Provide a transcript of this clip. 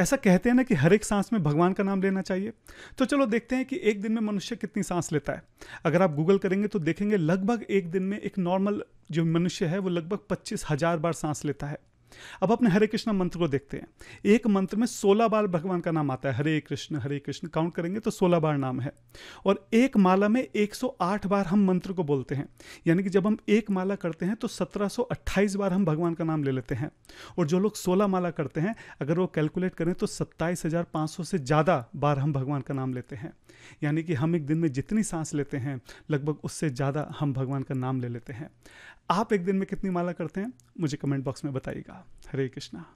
ऐसा कहते हैं ना कि हर एक सांस में भगवान का नाम लेना चाहिए तो चलो देखते हैं कि एक दिन में मनुष्य कितनी सांस लेता है अगर आप गूगल करेंगे तो देखेंगे लगभग एक दिन में एक नॉर्मल जो मनुष्य है वो लगभग पच्चीस हजार बार सांस लेता है अब अपने हरे कृष्णा मंत्र को देखते हैं एक मंत्र में सोलह बार भगवान का नाम आता है हरे कृष्ण हरे कृष्ण काउंट करेंगे तो सोलह बार नाम है और एक माला में एक बार हम मंत्र को बोलते हैं यानी कि जब हम एक माला करते हैं तो सत्रह बार हम भगवान का नाम ले लेते हैं और जो लोग सोलह माला करते हैं अगर वो कैलकुलेट करें तो सत्ताईस से ज़्यादा बार हम भगवान का नाम लेते हैं यानी कि हम एक दिन में जितनी सांस लेते हैं लगभग उससे ज़्यादा हम भगवान का नाम ले लेते हैं आप एक दिन में कितनी माला करते हैं मुझे कमेंट बॉक्स में बताइएगा हरे कृष्णा